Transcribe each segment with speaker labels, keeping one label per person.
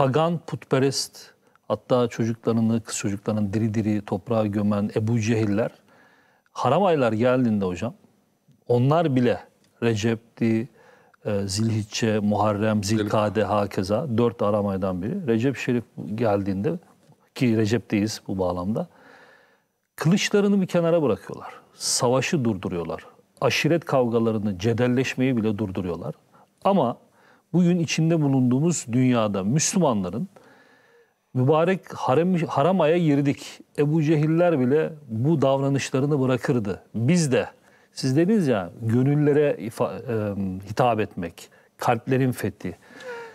Speaker 1: pagan putperest hatta çocuklarını, kız çocuklarını diri diri toprağa gömen Ebu Cehiller haram aylar geldiğinde hocam onlar bile Recep'ti, e, Zilhicce, Muharrem, Zilkade hakeza dört haram aydan biri. Recep Şerif geldiğinde ki Recep'teyiz bu bağlamda kılıçlarını bir kenara bırakıyorlar. Savaşı durduruyorlar. Aşiret kavgalarını, cedelleşmeyi bile durduruyorlar. Ama bugün içinde bulunduğumuz dünyada Müslümanların mübarek harem, haramaya girdik. Ebu Cehiller bile bu davranışlarını bırakırdı. Biz de siz dediniz ya gönüllere ifa, e, hitap etmek, kalplerin fethi.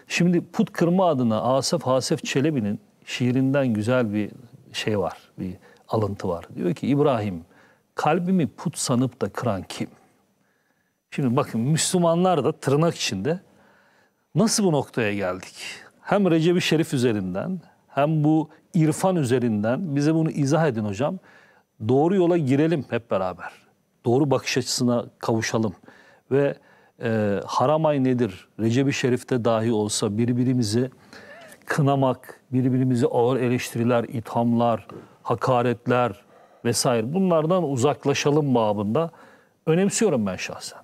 Speaker 1: Şimdi put kırma adına Asaf Hasef Çelebi'nin şiirinden güzel bir şey var, bir alıntı var. Diyor ki İbrahim kalbimi put sanıp da kıran kim? Şimdi bakın Müslümanlar da tırnak içinde Nasıl bu noktaya geldik? Hem Recep-i Şerif üzerinden hem bu irfan üzerinden bize bunu izah edin hocam. Doğru yola girelim hep beraber. Doğru bakış açısına kavuşalım. Ve e, ay nedir? Recep-i Şerif'te dahi olsa birbirimizi kınamak, birbirimizi ağır eleştiriler, ithamlar, hakaretler vesaire bunlardan uzaklaşalım babında önemsiyorum ben şahsen.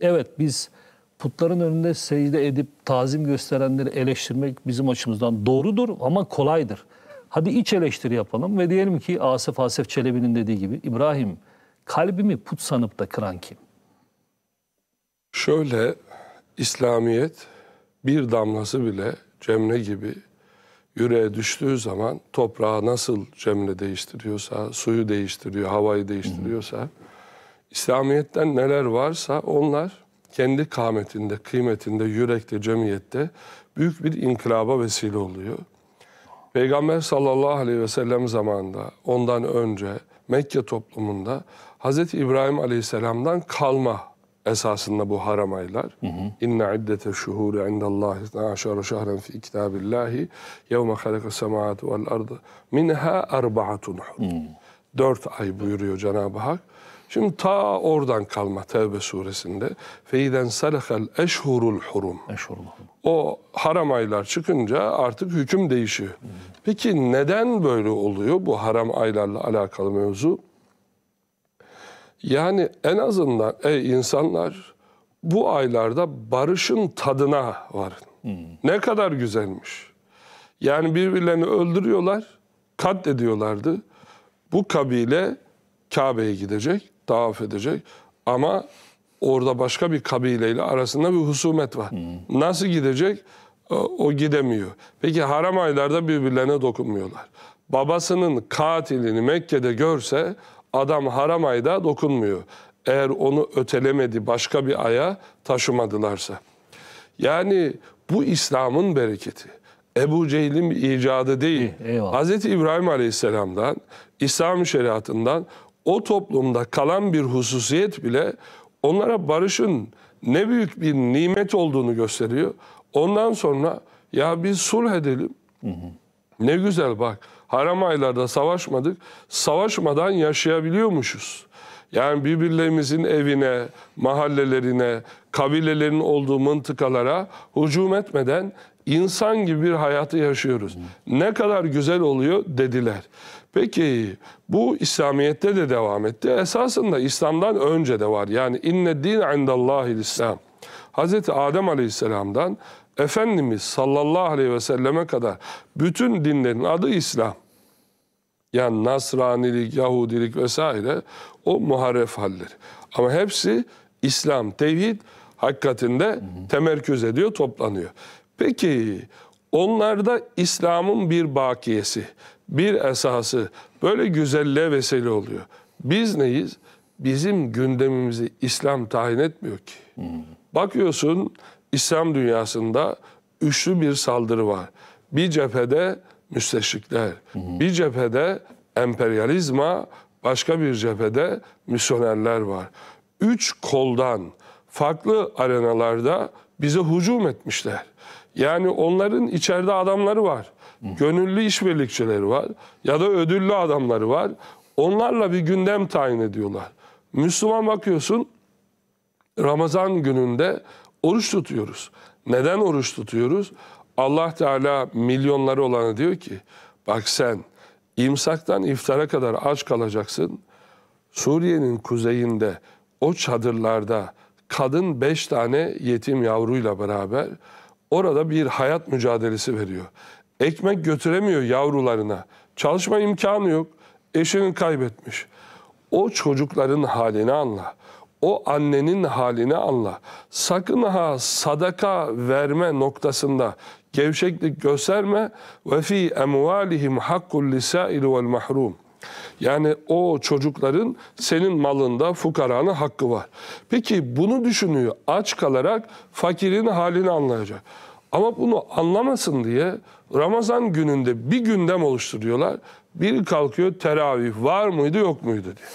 Speaker 1: Evet biz putların önünde secde edip tazim gösterenleri eleştirmek bizim açımızdan doğrudur ama kolaydır. Hadi iç eleştiri yapalım ve diyelim ki Asif Asif Çelebi'nin dediği gibi İbrahim kalbimi put sanıp da kıran kim?
Speaker 2: Şöyle İslamiyet bir damlası bile cemre gibi yüreğe düştüğü zaman toprağı nasıl cemre değiştiriyorsa, suyu değiştiriyor, havayı değiştiriyorsa, İslamiyet'ten neler varsa onlar kendi kâmetinde, kıymetinde, yürekte, cemiyette büyük bir inkılaba vesile oluyor. Peygamber sallallahu aleyhi ve sellem zamanında, ondan önce Mekke toplumunda Hz. İbrahim aleyhisselamdan kalma esasında bu haramaylar. Hı hı. İnne iddete şuhuri indallahi aşara şahren fi kitabillahi yevme halaka semavati vel ardı minha erbaatun Dört ay buyuruyor Cenab-ı Hak. Şimdi ta oradan kalma Tevbe suresinde. Feyden salakal eşhurul hurum. Eşhurul hurum. O haram aylar çıkınca artık hüküm değişiyor. Hmm. Peki neden böyle oluyor bu haram aylarla alakalı mevzu? Yani en azından ey insanlar bu aylarda barışın tadına varın. Hmm. Ne kadar güzelmiş. Yani birbirlerini öldürüyorlar, katlediyorlardı. Bu kabile Kabe'ye gidecek taaf edecek. Ama orada başka bir kabileyle arasında bir husumet var. Hmm. Nasıl gidecek? O gidemiyor. Peki haram aylarda birbirlerine dokunmuyorlar. Babasının katilini Mekke'de görse adam haram ayda dokunmuyor. Eğer onu ötelemedi başka bir aya taşımadılarsa. Yani bu İslam'ın bereketi. Ebu Cehil'in icadı değil. İyi, eyvallah. Hz. İbrahim Aleyhisselam'dan, İslam şeriatından o toplumda kalan bir hususiyet bile onlara barışın ne büyük bir nimet olduğunu gösteriyor. Ondan sonra ya biz sulh edelim. Hı hı. Ne güzel bak haram aylarda savaşmadık. Savaşmadan yaşayabiliyormuşuz. Yani birbirlerimizin evine, mahallelerine, kabilelerin olduğu mıntıkalara hücum etmeden İnsan gibi bir hayatı yaşıyoruz. Ne kadar güzel oluyor dediler. Peki bu İslamiyet'te de devam etti. Esasında İslam'dan önce de var. Yani inne din indallahil İslam. Hazreti Adem Aleyhisselam'dan Efendimiz sallallahu aleyhi ve selleme kadar bütün dinlerin adı İslam. Yani Nasranilik, Yahudilik vesaire o muharef halleri. Ama hepsi İslam, tevhid hakikatinde temerküz ediyor, toplanıyor. Peki onlarda İslam'ın bir bakiyesi, bir esası böyle güzelliğe vesile oluyor. Biz neyiz? Bizim gündemimizi İslam tayin etmiyor ki. Bakıyorsun İslam dünyasında üçlü bir saldırı var. Bir cephede müsteşrikler, bir cephede emperyalizma, başka bir cephede misyonerler var. Üç koldan farklı arenalarda bize hücum etmişler. Yani onların içeride adamları var. Gönüllü işbirlikçileri var. Ya da ödüllü adamları var. Onlarla bir gündem tayin ediyorlar. Müslüman bakıyorsun Ramazan gününde oruç tutuyoruz. Neden oruç tutuyoruz? Allah Teala milyonları olana diyor ki bak sen imsaktan iftara kadar aç kalacaksın. Suriye'nin kuzeyinde o çadırlarda kadın beş tane yetim yavruyla beraber orada bir hayat mücadelesi veriyor. Ekmek götüremiyor yavrularına. Çalışma imkanı yok. Eşini kaybetmiş. O çocukların halini anla. O annenin halini anla. Sakın ha sadaka verme noktasında gevşeklik gösterme. Ve fi emvalihim hakkul lisail vel mahrum. Yani o çocukların senin malında fukara'nın hakkı var. Peki bunu düşünüyor. Aç kalarak fakirin halini anlayacak. Ama bunu anlamasın diye Ramazan gününde bir gündem oluşturuyorlar. Bir kalkıyor teravih var mıydı yok muydu diye.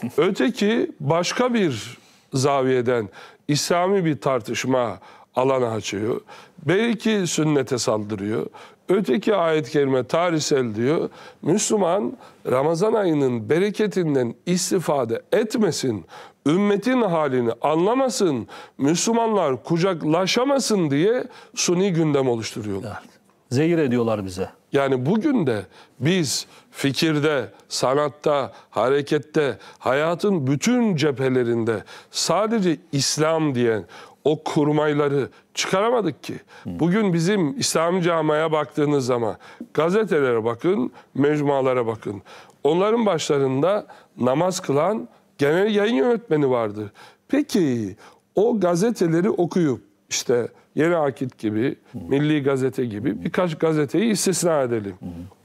Speaker 2: Öteki başka bir zaviyeden İslami bir tartışma alanı açıyor. Belki sünnete saldırıyor. Öteki ayet-i kerime tarihsel diyor. Müslüman Ramazan ayının bereketinden istifade etmesin. Ümmetin halini anlamasın. Müslümanlar kucaklaşamasın diye suni gündem oluşturuyorlar. Zehir ediyorlar bize. Yani bugün de biz fikirde, sanatta, harekette, hayatın bütün cephelerinde sadece İslam diyen, o kurmayları çıkaramadık ki. Bugün bizim İslam camaya baktığınız zaman gazetelere bakın, mecmualara bakın. Onların başlarında namaz kılan genel yayın yönetmeni vardı. Peki o gazeteleri okuyup işte Yeni Akit gibi, Milli Gazete gibi birkaç gazeteyi istisna edelim.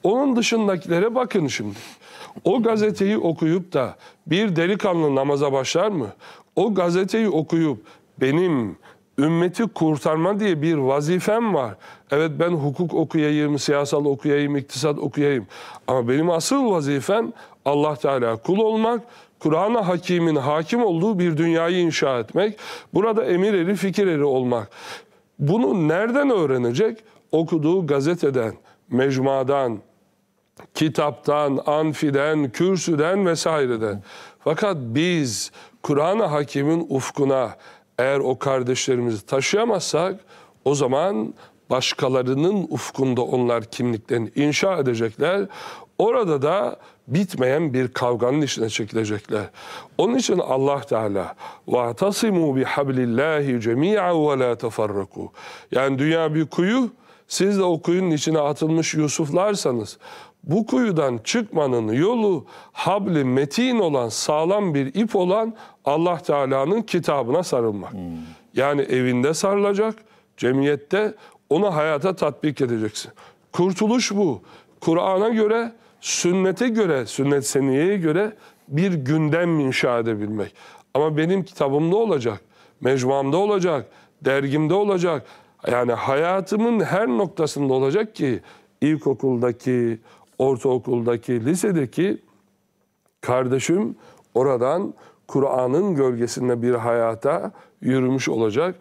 Speaker 2: Onun dışındakilere bakın şimdi. O gazeteyi okuyup da bir delikanlı namaza başlar mı? O gazeteyi okuyup benim ümmeti kurtarma diye bir vazifem var. Evet ben hukuk okuyayım, siyasal okuyayım, iktisat okuyayım. Ama benim asıl vazifem Allah Teala kul olmak, Kur'an-ı Hakim'in hakim olduğu bir dünyayı inşa etmek, burada emir eri, fikir eri olmak. Bunu nereden öğrenecek? Okuduğu gazeteden, mecmadan, kitaptan, anfiden, kürsüden vesaireden. Fakat biz Kur'an-ı Hakim'in ufkuna, eğer o kardeşlerimizi taşıyamazsak o zaman başkalarının ufkunda onlar kimliklerini inşa edecekler. Orada da bitmeyen bir kavganın içine çekilecekler. Onun için Allah Teala vaatasimu bi hablillahi cemi'an ve la teferraku. Yani dünya bir kuyu, siz de o kuyunun içine atılmış Yusuflarsanız bu kuyudan çıkmanın yolu habli metin olan sağlam bir ip olan Allah Teala'nın kitabına sarılmak. Hmm. Yani evinde sarılacak, cemiyette onu hayata tatbik edeceksin. Kurtuluş bu. Kur'an'a göre, sünnete göre, sünnet seniyeye göre bir gündem inşa edebilmek. Ama benim kitabımda olacak, mecmuamda olacak, dergimde olacak. Yani hayatımın her noktasında olacak ki ilkokuldaki, ortaokuldaki, lisedeki kardeşim oradan Kur'an'ın gölgesinde bir hayata yürümüş olacak.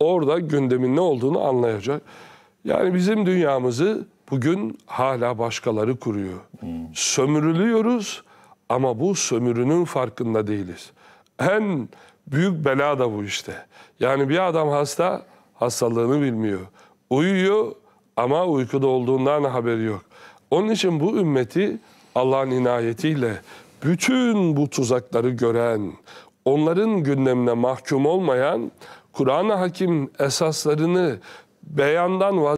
Speaker 2: Orada gündemin ne olduğunu anlayacak. Yani bizim dünyamızı bugün hala başkaları kuruyor. Hmm. Sömürülüyoruz ama bu sömürünün farkında değiliz. En büyük bela da bu işte. Yani bir adam hasta, hastalığını bilmiyor. Uyuyor ama uykuda olduğundan haberi yok. Onun için bu ümmeti Allah'ın inayetiyle bütün bu tuzakları gören, onların gündemine mahkum olmayan, Kur'an-ı Hakim esaslarını beyandan vazgeçen,